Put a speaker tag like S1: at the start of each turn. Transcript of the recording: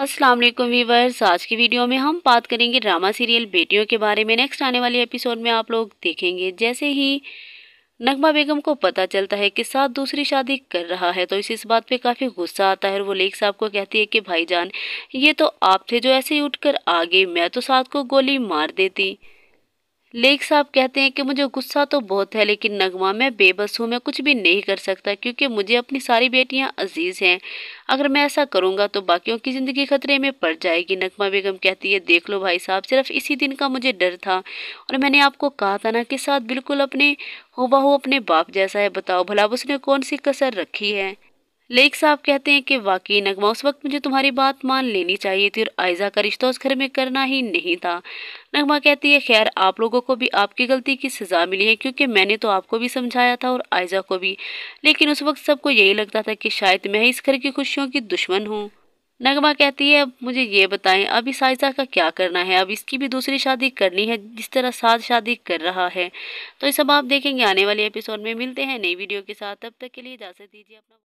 S1: अस्सलाम वालेकुम वीवर्स आज की वीडियो में हम बात करेंगे ड्रामा सीरियल बेटियों के बारे में नेक्स्ट आने वाले एपिसोड में आप लोग देखेंगे जैसे ही नगमा बेगम को पता चलता है कि साथ दूसरी शादी कर रहा है तो इसे इस बात पे काफ़ी गुस्सा आता है और वो लेख साहब को कहती है कि भाईजान ये तो आप थे जो ऐसे ही कर आ गए मैं तो साथ को गोली मार देती लेख साहब कहते हैं कि मुझे गुस्सा तो बहुत है लेकिन नगमा मैं बेबस हूँ मैं कुछ भी नहीं कर सकता क्योंकि मुझे अपनी सारी बेटियाँ अजीज़ हैं अगर मैं ऐसा करूँगा तो बाकियों की ज़िंदगी खतरे में पड़ जाएगी नगमा बेगम कहती है देख लो भाई साहब सिर्फ इसी दिन का मुझे डर था और मैंने आपको कहा था ना कि साथ बिल्कुल अपने हो अपने बाप जैसा है बताओ भला उसने कौन सी कसर रखी है लेख साहब कहते हैं कि वाकई नगमा उस वक्त मुझे तुम्हारी बात मान लेनी चाहिए थी और आयजा का रिश्ता उस घर में करना ही नहीं था नगमा कहती है खैर आप लोगों को भी आपकी गलती की सज़ा मिली है क्योंकि मैंने तो आपको भी समझाया था और आयजा को भी लेकिन उस वक्त सबको यही लगता था कि शायद मैं इस घर की खुशियों की दुश्मन हूँ नगमा कहती है अब मुझे ये बताएं अब इस आयजा का क्या करना है अब इसकी भी दूसरी शादी करनी है जिस तरह साथ शादी कर रहा है तो ये सब आप देखेंगे आने वाले एपिसोड में मिलते हैं नई वीडियो के साथ तब तक के लिए इजाज़त दीजिए अपना